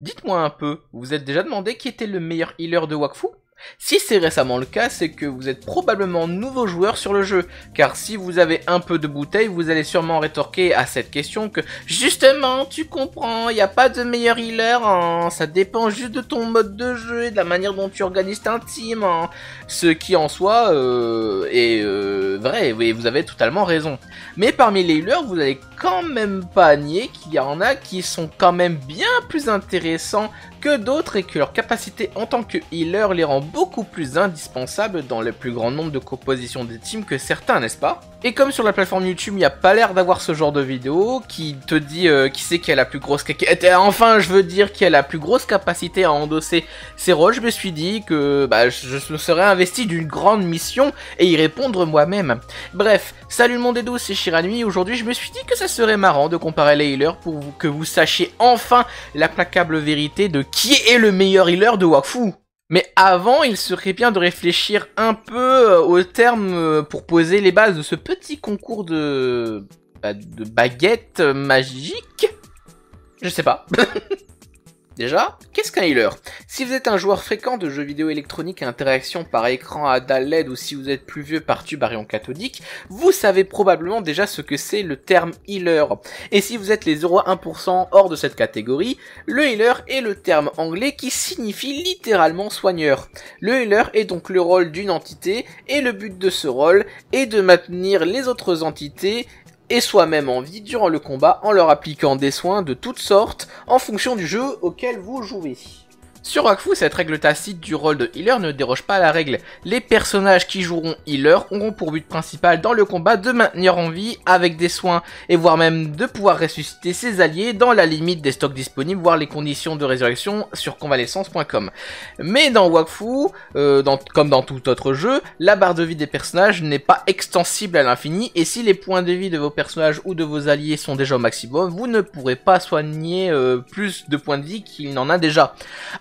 Dites-moi un peu, vous vous êtes déjà demandé qui était le meilleur healer de Wakfu si c'est récemment le cas, c'est que vous êtes probablement nouveau joueur sur le jeu, car si vous avez un peu de bouteille, vous allez sûrement rétorquer à cette question que « Justement, tu comprends, il n'y a pas de meilleur healer, hein. ça dépend juste de ton mode de jeu et de la manière dont tu organises ta team. Hein. Ce qui en soi euh, est euh, vrai, et vous avez totalement raison. Mais parmi les healers, vous allez quand même pas nier qu'il y en a qui sont quand même bien plus intéressants que d'autres et que leur capacité en tant que healer les rend beaucoup plus indispensables dans le plus grand nombre de compositions des teams que certains, n'est-ce pas Et comme sur la plateforme YouTube, il n'y a pas l'air d'avoir ce genre de vidéo qui te dit euh, qui c'est qui a la plus grosse... Enfin, je veux dire qui a la plus grosse capacité à endosser ces rôles, je me suis dit que bah, je me serais investi d'une grande mission et y répondre moi-même. Bref, salut le monde et douces, c'est Shiranui, aujourd'hui je me suis dit que ça serait marrant de comparer les healers pour que vous sachiez enfin la placable vérité de qui est le meilleur healer de Wakfu. Mais avant, il serait bien de réfléchir un peu euh, au terme euh, pour poser les bases de ce petit concours de, bah, de baguettes magiques. Je sais pas. Déjà, qu'est-ce qu'un healer Si vous êtes un joueur fréquent de jeux vidéo électroniques à interaction par écran à dalle LED ou si vous êtes plus vieux par tube rayon cathodique, vous savez probablement déjà ce que c'est le terme healer. Et si vous êtes les 0,1% hors de cette catégorie, le healer est le terme anglais qui signifie littéralement soigneur. Le healer est donc le rôle d'une entité et le but de ce rôle est de maintenir les autres entités et soi-même en vie durant le combat en leur appliquant des soins de toutes sortes en fonction du jeu auquel vous jouez. Sur Wakfu, cette règle tacite du rôle de healer ne déroge pas à la règle. Les personnages qui joueront healer auront pour but principal dans le combat de maintenir en vie avec des soins et voire même de pouvoir ressusciter ses alliés dans la limite des stocks disponibles, voire les conditions de résurrection sur convalescence.com. Mais dans Wakfu, euh, comme dans tout autre jeu, la barre de vie des personnages n'est pas extensible à l'infini et si les points de vie de vos personnages ou de vos alliés sont déjà au maximum, vous ne pourrez pas soigner euh, plus de points de vie qu'il n'en a déjà.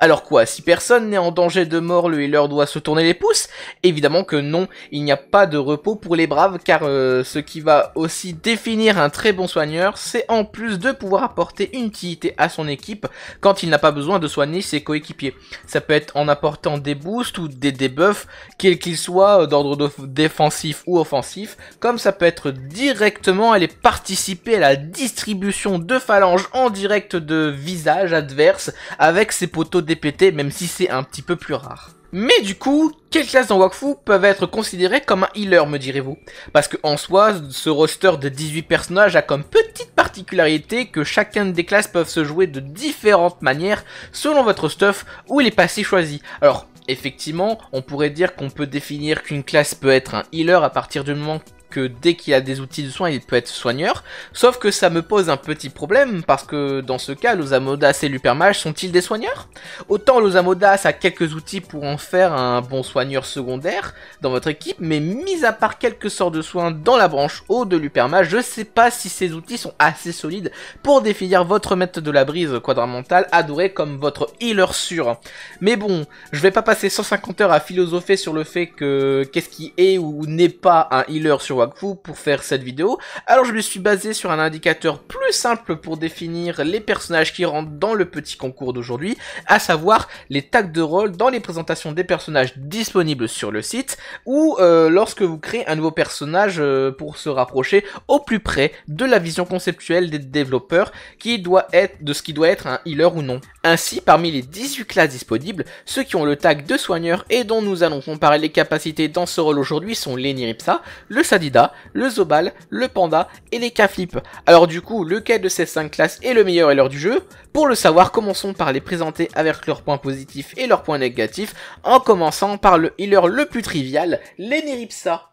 Alors quoi, si personne n'est en danger de mort, le healer doit se tourner les pouces Évidemment que non, il n'y a pas de repos pour les braves, car euh, ce qui va aussi définir un très bon soigneur, c'est en plus de pouvoir apporter une utilité à son équipe quand il n'a pas besoin de soigner ses coéquipiers. Ça peut être en apportant des boosts ou des debuffs, quels qu'ils soient, euh, d'ordre défensif ou offensif, comme ça peut être directement aller participer à la distribution de phalanges en direct de visage adverse avec ses poteaux des pété, même si c'est un petit peu plus rare. Mais du coup, quelles classes dans Wakfu peuvent être considérées comme un healer, me direz-vous Parce que en soi, ce roster de 18 personnages a comme petite particularité que chacun des classes peuvent se jouer de différentes manières selon votre stuff ou les passés choisis. Alors, effectivement, on pourrait dire qu'on peut définir qu'une classe peut être un healer à partir du moment que dès qu'il a des outils de soins, il peut être soigneur. Sauf que ça me pose un petit problème, parce que dans ce cas, l'Osamodas et l'Upermage sont-ils des soigneurs Autant l'Osamodas a quelques outils pour en faire un bon soigneur secondaire dans votre équipe, mais mis à part quelques sorts de soins dans la branche haut de l'Upermage, je sais pas si ces outils sont assez solides pour définir votre maître de la brise quadramentale adoré comme votre healer sûr. Mais bon, je vais pas passer 150 heures à philosopher sur le fait que qu'est-ce qui est ou n'est pas un healer sur vous pour faire cette vidéo, alors je me suis basé sur un indicateur plus simple pour définir les personnages qui rentrent dans le petit concours d'aujourd'hui, à savoir les tags de rôle dans les présentations des personnages disponibles sur le site, ou euh, lorsque vous créez un nouveau personnage euh, pour se rapprocher au plus près de la vision conceptuelle des développeurs qui doit être, de ce qui doit être un healer ou non. Ainsi, parmi les 18 classes disponibles, ceux qui ont le tag de soigneur et dont nous allons comparer les capacités dans ce rôle aujourd'hui sont les niripsa le sadi le Zobal, le Panda et les k Alors du coup, lequel de ces cinq classes est le meilleur et du jeu Pour le savoir, commençons par les présenter avec leurs points positifs et leurs points négatifs, en commençant par le healer le plus trivial, les Neripsa.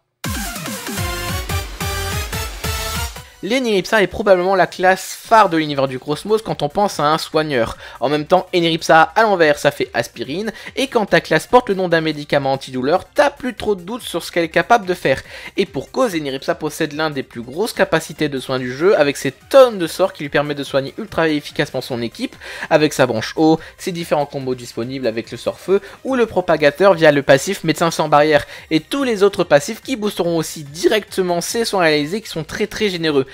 l'Eniripsa est probablement la classe phare de l'univers du Cosmos quand on pense à un soigneur. En même temps, Eniripsa à l'envers, ça fait aspirine, et quand ta classe porte le nom d'un médicament antidouleur, t'as plus trop de doutes sur ce qu'elle est capable de faire. Et pour cause, Eniripsa possède l'un des plus grosses capacités de soins du jeu, avec ses tonnes de sorts qui lui permettent de soigner ultra efficacement son équipe, avec sa branche eau, ses différents combos disponibles avec le sort feu, ou le propagateur via le passif médecin sans barrière, et tous les autres passifs qui boosteront aussi directement ses soins réalisés qui sont très très généreux.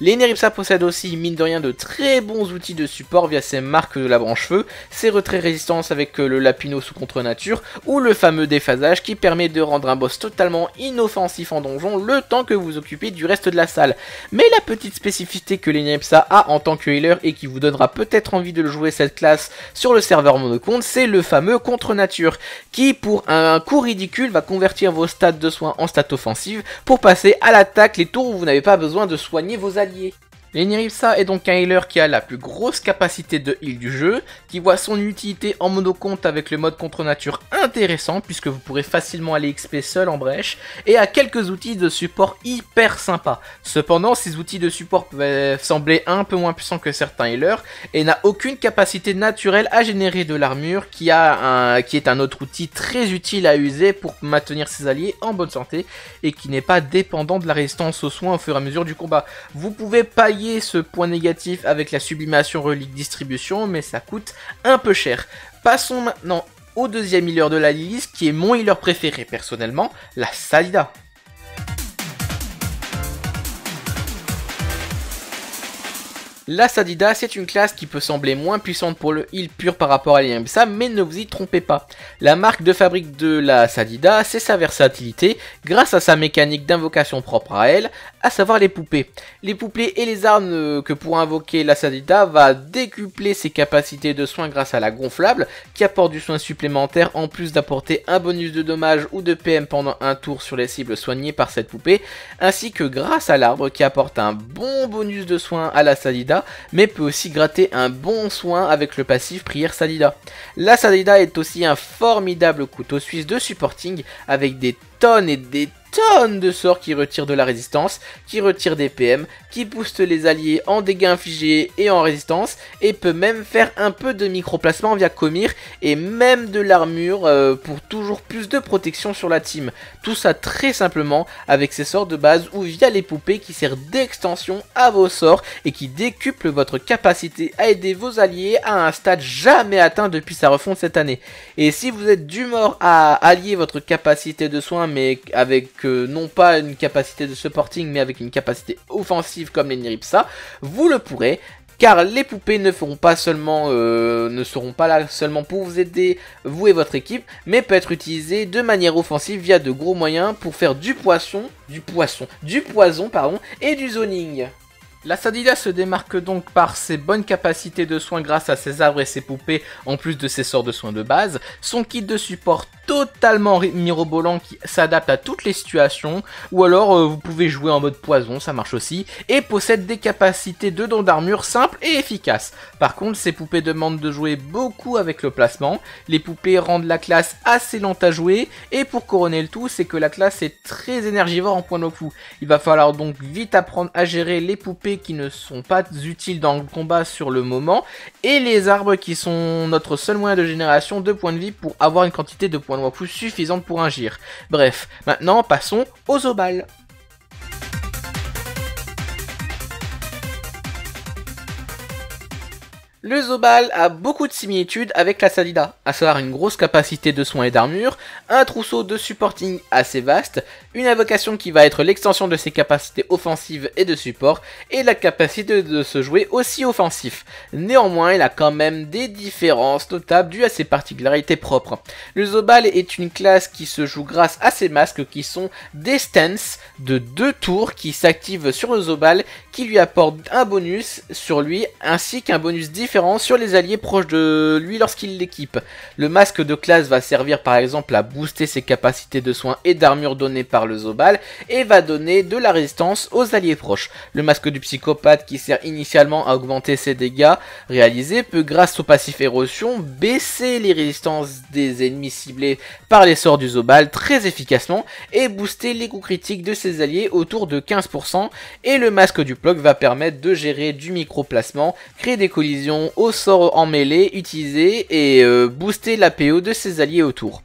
L'Eneripsa possède aussi, mine de rien, de très bons outils de support via ses marques de la branche feu, ses retraits résistance avec euh, le lapino sous contre nature, ou le fameux déphasage qui permet de rendre un boss totalement inoffensif en donjon le temps que vous occupez du reste de la salle. Mais la petite spécificité que l'Eneripsa a en tant que healer et qui vous donnera peut-être envie de le jouer cette classe sur le serveur monocompte, c'est le fameux contre nature, qui pour un coup ridicule va convertir vos stats de soins en stats offensives pour passer à l'attaque les tours où vous n'avez pas besoin de soigner vos alliés. り Leniripsa est donc un healer qui a la plus grosse capacité de heal du jeu, qui voit son utilité en monocompte avec le mode contre nature intéressant puisque vous pourrez facilement aller XP seul en brèche, et a quelques outils de support hyper sympa. Cependant, ces outils de support peuvent sembler un peu moins puissants que certains healers, et n'a aucune capacité naturelle à générer de l'armure qui, qui est un autre outil très utile à user pour maintenir ses alliés en bonne santé, et qui n'est pas dépendant de la résistance aux soins au fur et à mesure du combat. Vous pouvez pas ce point négatif avec la sublimation relique distribution, mais ça coûte un peu cher. Passons maintenant au deuxième healer de la liste, qui est mon healer préféré personnellement, la Salida. La Sadida, c'est une classe qui peut sembler moins puissante pour le heal pur par rapport à l'IMSA, mais ne vous y trompez pas. La marque de fabrique de la Sadida, c'est sa versatilité, grâce à sa mécanique d'invocation propre à elle, à savoir les poupées. Les poupées et les armes euh, que pour invoquer la Sadida va décupler ses capacités de soins grâce à la gonflable, qui apporte du soin supplémentaire en plus d'apporter un bonus de dommage ou de PM pendant un tour sur les cibles soignées par cette poupée, ainsi que grâce à l'arbre qui apporte un bon bonus de soins à la Sadida mais peut aussi gratter un bon soin avec le passif Prière Salida. La Salida est aussi un formidable couteau suisse de supporting avec des tonnes et des tonnes de sorts qui retirent de la résistance, qui retirent des PM, qui boostent les alliés en dégâts infligés et en résistance, et peut même faire un peu de microplacement via Comir, et même de l'armure euh, pour toujours plus de protection sur la team. Tout ça très simplement avec ses sorts de base ou via les poupées qui servent d'extension à vos sorts et qui décuplent votre capacité à aider vos alliés à un stade jamais atteint depuis sa refonte cette année. Et si vous êtes du mort à allier votre capacité de soins mais avec non pas une capacité de supporting, mais avec une capacité offensive comme les Niripsa, vous le pourrez car les poupées ne feront pas seulement euh, ne seront pas là seulement pour vous aider vous et votre équipe, mais peut être utilisées de manière offensive via de gros moyens pour faire du poisson, du poisson, du poison pardon et du zoning. La Sadida se démarque donc par ses bonnes capacités de soins grâce à ses arbres et ses poupées, en plus de ses sorts de soins de base, son kit de support totalement mirobolant qui s'adapte à toutes les situations, ou alors euh, vous pouvez jouer en mode poison, ça marche aussi, et possède des capacités de don d'armure simples et efficaces. Par contre, ses poupées demandent de jouer beaucoup avec le placement, les poupées rendent la classe assez lente à jouer, et pour couronner le tout, c'est que la classe est très énergivore en point de coup. Il va falloir donc vite apprendre à gérer les poupées qui ne sont pas utiles dans le combat sur le moment, et les arbres qui sont notre seul moyen de génération de points de vie pour avoir une quantité de points de plus suffisante pour agir. Bref, maintenant passons aux obales. Le Zobal a beaucoup de similitudes avec la Salida, à savoir une grosse capacité de soins et d'armure, un trousseau de supporting assez vaste, une invocation qui va être l'extension de ses capacités offensives et de support, et la capacité de se jouer aussi offensif. Néanmoins, il a quand même des différences notables dues à ses particularités propres. Le Zobal est une classe qui se joue grâce à ses masques qui sont des stances de deux tours qui s'activent sur le Zobal, qui lui apportent un bonus sur lui, ainsi qu'un bonus différent sur les alliés proches de lui lorsqu'il l'équipe. Le masque de classe va servir par exemple à booster ses capacités de soins et d'armure données par le Zobal et va donner de la résistance aux alliés proches. Le masque du psychopathe qui sert initialement à augmenter ses dégâts réalisés peut grâce au passif érosion baisser les résistances des ennemis ciblés par les sorts du Zobal très efficacement et booster les coups critiques de ses alliés autour de 15% et le masque du bloc va permettre de gérer du placement créer des collisions au sort en mêlée utiliser et euh, booster la PO de ses alliés autour.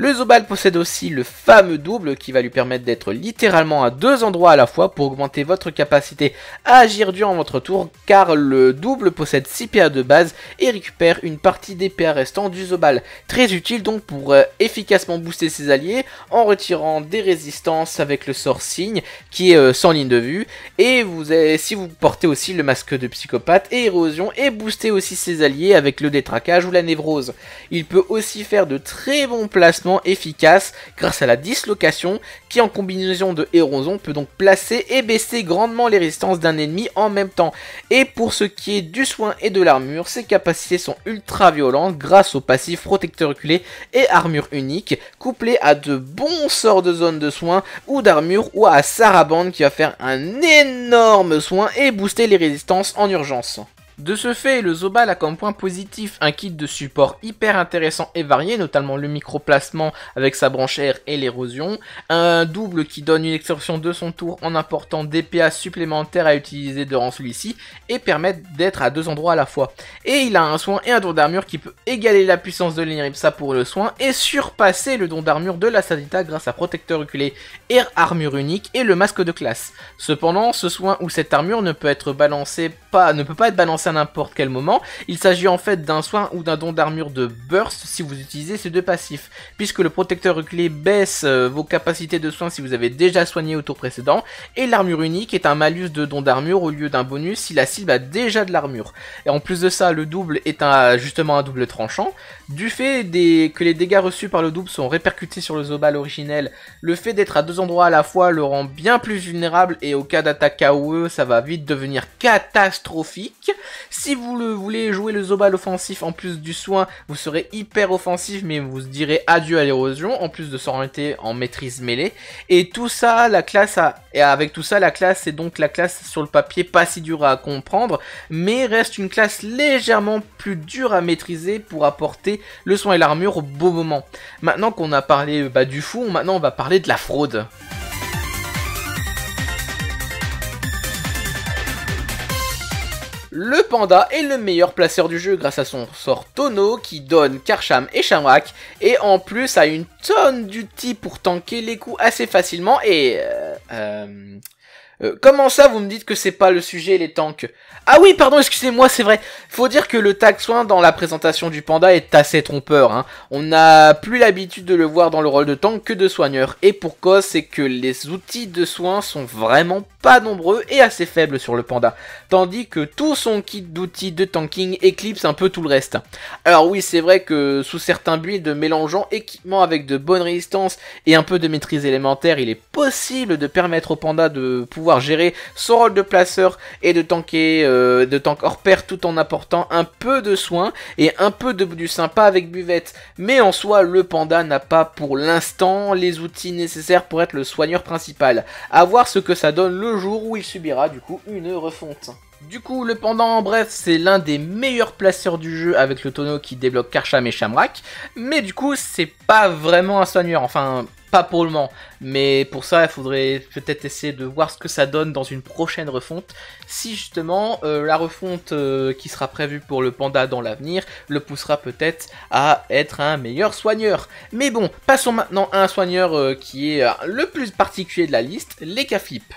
Le Zobal possède aussi le fameux double qui va lui permettre d'être littéralement à deux endroits à la fois pour augmenter votre capacité à agir durant votre tour car le double possède 6 PA de base et récupère une partie des PA restants du Zobal. Très utile donc pour euh, efficacement booster ses alliés en retirant des résistances avec le sort signe qui est euh, sans ligne de vue et vous si vous portez aussi le masque de psychopathe et érosion et booster aussi ses alliés avec le détraquage ou la névrose. Il peut aussi faire de très bons placements efficace grâce à la dislocation qui en combinaison de érosion peut donc placer et baisser grandement les résistances d'un ennemi en même temps. Et pour ce qui est du soin et de l'armure, ses capacités sont ultra violentes grâce au passif protecteur reculé et armure unique, couplé à de bons sorts de zone de soin ou d'armure ou à Sarabande qui va faire un énorme soin et booster les résistances en urgence. De ce fait, le Zobal a comme point positif un kit de support hyper intéressant et varié, notamment le microplacement avec sa branchère et l'érosion, un double qui donne une extortion de son tour en apportant des PA supplémentaires à utiliser durant celui-ci et permettre d'être à deux endroits à la fois. Et il a un soin et un don d'armure qui peut égaler la puissance de l'Inripsa pour le soin et surpasser le don d'armure de la Sadita grâce à protecteur reculé et armure unique et le masque de classe. Cependant, ce soin ou cette armure ne peut être balancé pas, ne peut pas être balancé n'importe quel moment. Il s'agit en fait d'un soin ou d'un don d'armure de burst si vous utilisez ces deux passifs, puisque le protecteur clé baisse euh, vos capacités de soin si vous avez déjà soigné au tour précédent, et l'armure unique est un malus de don d'armure au lieu d'un bonus si la cible a déjà de l'armure. Et en plus de ça, le double est justement un double tranchant. Du fait des, que les dégâts reçus par le double sont répercutés sur le Zobal originel, le fait d'être à deux endroits à la fois le rend bien plus vulnérable et au cas d'attaque KOE, ça va vite devenir catastrophique. Si vous le voulez jouer le Zobal offensif en plus du soin, vous serez hyper offensif, mais vous direz adieu à l'érosion, en plus de s'orienter en maîtrise mêlée. Et tout ça, la classe avec tout ça, la classe est donc la classe sur le papier pas si dure à comprendre, mais reste une classe légèrement plus dure à maîtriser pour apporter le soin et l'armure au beau moment. Maintenant qu'on a parlé bah, du fou, maintenant on va parler de la fraude. Le panda est le meilleur placeur du jeu grâce à son sort tonneau qui donne Karcham et Shamrak et en plus a une tonne d'outils pour tanker les coups assez facilement et... euh, euh euh, comment ça vous me dites que c'est pas le sujet les tanks Ah oui pardon excusez-moi c'est vrai. Faut dire que le tag soin dans la présentation du panda est assez trompeur. Hein. On n'a plus l'habitude de le voir dans le rôle de tank que de soigneur. Et pour cause c'est que les outils de soin sont vraiment pas nombreux et assez faibles sur le panda. Tandis que tout son kit d'outils de tanking éclipse un peu tout le reste. Alors oui c'est vrai que sous certains builds mélangeant équipement avec de bonnes résistances et un peu de maîtrise élémentaire il est possible de permettre au panda de pouvoir gérer son rôle de placeur et de tanker, euh, de tank hors pair tout en apportant un peu de soin et un peu de du sympa avec buvette. Mais en soi, le panda n'a pas pour l'instant les outils nécessaires pour être le soigneur principal. À voir ce que ça donne le jour où il subira du coup une refonte. Du coup, le panda, en bref, c'est l'un des meilleurs placeurs du jeu avec le tonneau qui débloque Karcham et Shamrak, mais du coup, c'est pas vraiment un soigneur, enfin, pas pour le moment. Mais pour ça, il faudrait peut-être essayer de voir ce que ça donne dans une prochaine refonte. Si justement euh, la refonte euh, qui sera prévue pour le panda dans l'avenir le poussera peut-être à être un meilleur soigneur. Mais bon, passons maintenant à un soigneur euh, qui est le plus particulier de la liste, les caflips.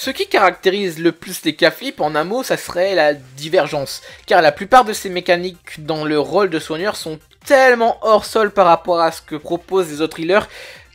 Ce qui caractérise le plus les K-Flip, en un mot, ça serait la divergence, car la plupart de ces mécaniques dans le rôle de soigneur sont tellement hors sol par rapport à ce que proposent les autres healers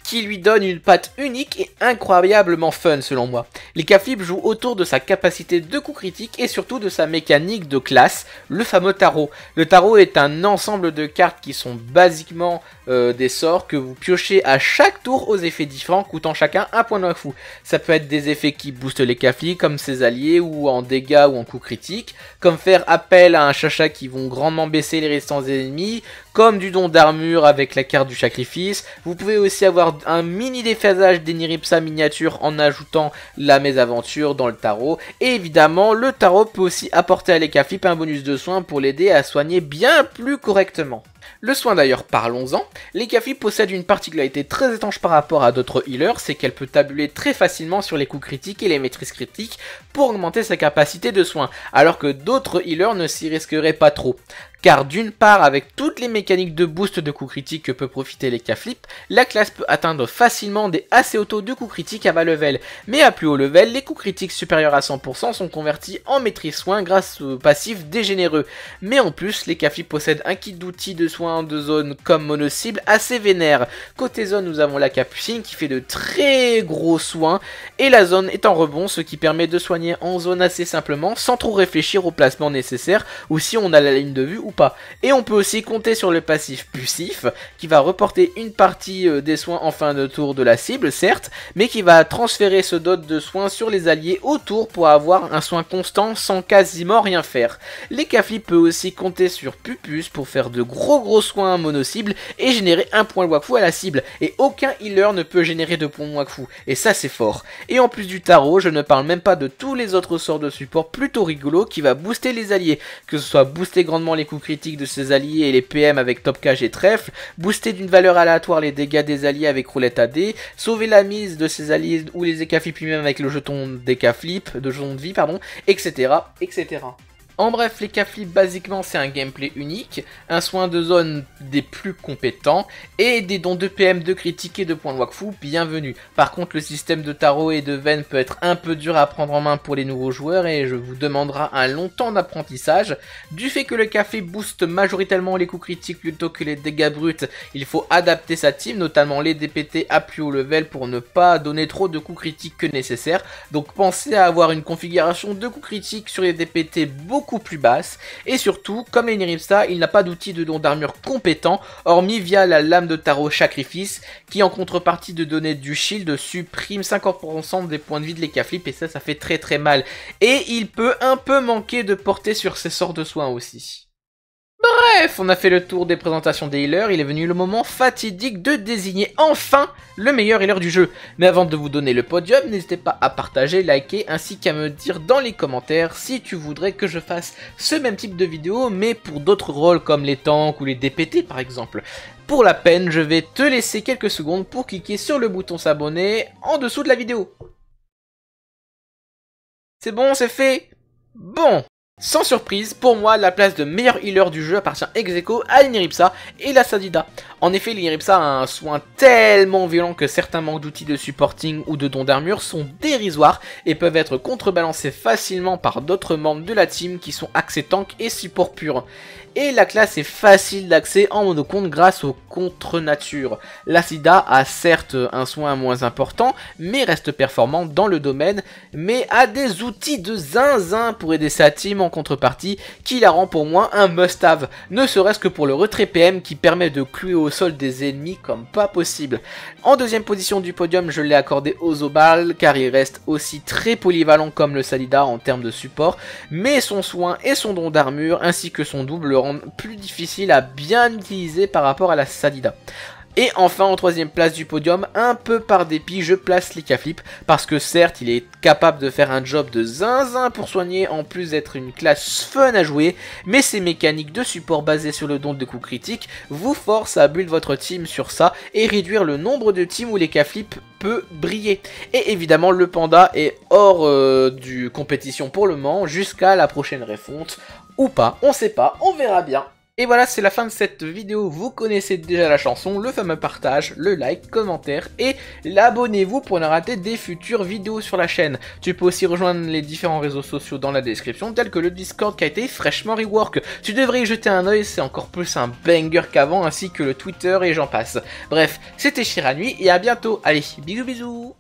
qui lui donne une patte unique et incroyablement fun selon moi. Les K-Flip jouent autour de sa capacité de coup critique et surtout de sa mécanique de classe, le fameux tarot. Le tarot est un ensemble de cartes qui sont basiquement euh, des sorts que vous piochez à chaque tour aux effets différents, coûtant chacun un point de fou. Ça peut être des effets qui boostent les kafli comme ses alliés, ou en dégâts ou en coups critiques, comme faire appel à un chacha qui vont grandement baisser les restants ennemis, comme du don d'armure avec la carte du sacrifice. Vous pouvez aussi avoir un mini déphasage d'Eniripsa miniature en ajoutant la mésaventure dans le tarot. Et évidemment, le tarot peut aussi apporter à l'Ekaflip un bonus de soins pour l'aider à soigner bien plus correctement. Le soin d'ailleurs, parlons-en. Les Cafis possèdent une particularité très étanche par rapport à d'autres healers, c'est qu'elle peut tabuler très facilement sur les coups critiques et les maîtrises critiques pour augmenter sa capacité de soin, alors que d'autres healers ne s'y risqueraient pas trop car d'une part avec toutes les mécaniques de boost de coups critiques que peut profiter les cas flip, la classe peut atteindre facilement des assez hauts taux de coups critiques à bas level, mais à plus haut level, les coups critiques supérieurs à 100% sont convertis en maîtrise soins grâce au passif dégénéreux, mais en plus les cas flip possèdent un kit d'outils de soins de zone comme mono-cible assez vénère, côté zone nous avons la capucine qui fait de très gros soins, et la zone est en rebond ce qui permet de soigner en zone assez simplement sans trop réfléchir au placement nécessaire ou si on a la ligne de vue ou pas. Et on peut aussi compter sur le passif Pussif qui va reporter une partie euh, des soins en fin de tour de la cible, certes, mais qui va transférer ce dot de soins sur les alliés autour pour avoir un soin constant sans quasiment rien faire. Les peut aussi compter sur Pupus pour faire de gros gros soins mono-cible et générer un point Wakfu à la cible, et aucun healer ne peut générer de points Wakfu, et ça c'est fort. Et en plus du tarot, je ne parle même pas de tous les autres sorts de support plutôt rigolo qui va booster les alliés, que ce soit booster grandement les coups Critique de ses alliés et les PM avec Top Cage et Trèfle, booster d'une valeur aléatoire les dégâts des alliés avec Roulette AD, sauver la mise de ses alliés ou les écaflips, lui-même avec le jeton d'Ekaflip, de jeton de vie, pardon, etc. etc. En bref, les cafés, basiquement, c'est un gameplay unique, un soin de zone des plus compétents, et des dons de PM, de critique et de points de wakfu, bienvenue. Par contre, le système de tarot et de veine peut être un peu dur à prendre en main pour les nouveaux joueurs, et je vous demandera un long temps d'apprentissage. Du fait que le café booste majoritairement les coups critiques plutôt que les dégâts bruts, il faut adapter sa team, notamment les DPT à plus haut level pour ne pas donner trop de coups critiques que nécessaire. Donc pensez à avoir une configuration de coups critiques sur les DPT beaucoup plus basse. Et surtout, comme les Nirimsa, il n'a pas d'outil de don d'armure compétent, hormis via la lame de tarot sacrifice, qui en contrepartie de donner du shield supprime 50% des points de vie de l'écaflip, et ça, ça fait très très mal. Et il peut un peu manquer de porter sur ses sorts de soins aussi. Bref, on a fait le tour des présentations des healers, il est venu le moment fatidique de désigner enfin le meilleur healer du jeu. Mais avant de vous donner le podium, n'hésitez pas à partager, liker, ainsi qu'à me dire dans les commentaires si tu voudrais que je fasse ce même type de vidéo, mais pour d'autres rôles comme les tanks ou les DPT par exemple. Pour la peine, je vais te laisser quelques secondes pour cliquer sur le bouton s'abonner en dessous de la vidéo. C'est bon, c'est fait Bon sans surprise, pour moi, la place de meilleur healer du jeu appartient ex aequo à l'Inripsa et la Sadida. En effet, l'Inripsa a un soin tellement violent que certains manques d'outils de supporting ou de dons d'armure sont dérisoires et peuvent être contrebalancés facilement par d'autres membres de la team qui sont axés tank et support pur et la classe est facile d'accès en monocompte grâce aux contre-nature. SIDA a certes un soin moins important, mais reste performant dans le domaine, mais a des outils de zinzin pour aider sa team en contrepartie, qui la rend pour moi un must-have, ne serait-ce que pour le retrait PM qui permet de clouer au sol des ennemis comme pas possible. En deuxième position du podium, je l'ai accordé aux Zobal, car il reste aussi très polyvalent comme le Salida en termes de support, mais son soin et son don d'armure, ainsi que son double plus difficile à bien utiliser par rapport à la Sadida. Et enfin en troisième place du podium, un peu par dépit, je place Lika parce que certes il est capable de faire un job de zinzin pour soigner, en plus d'être une classe fun à jouer, mais ses mécaniques de support basées sur le don de coups critiques vous forcent à build votre team sur ça et réduire le nombre de teams où Lika peut briller. Et évidemment le panda est hors euh, du compétition pour le moment jusqu'à la prochaine refonte ou pas, on sait pas, on verra bien. Et voilà, c'est la fin de cette vidéo, vous connaissez déjà la chanson, le fameux partage, le like, commentaire et l'abonnez-vous pour ne rater des futures vidéos sur la chaîne. Tu peux aussi rejoindre les différents réseaux sociaux dans la description, tel que le Discord qui a été fraîchement rework. Tu devrais y jeter un oeil, c'est encore plus un banger qu'avant, ainsi que le Twitter et j'en passe. Bref, c'était Nuit et à bientôt, allez, bisous bisous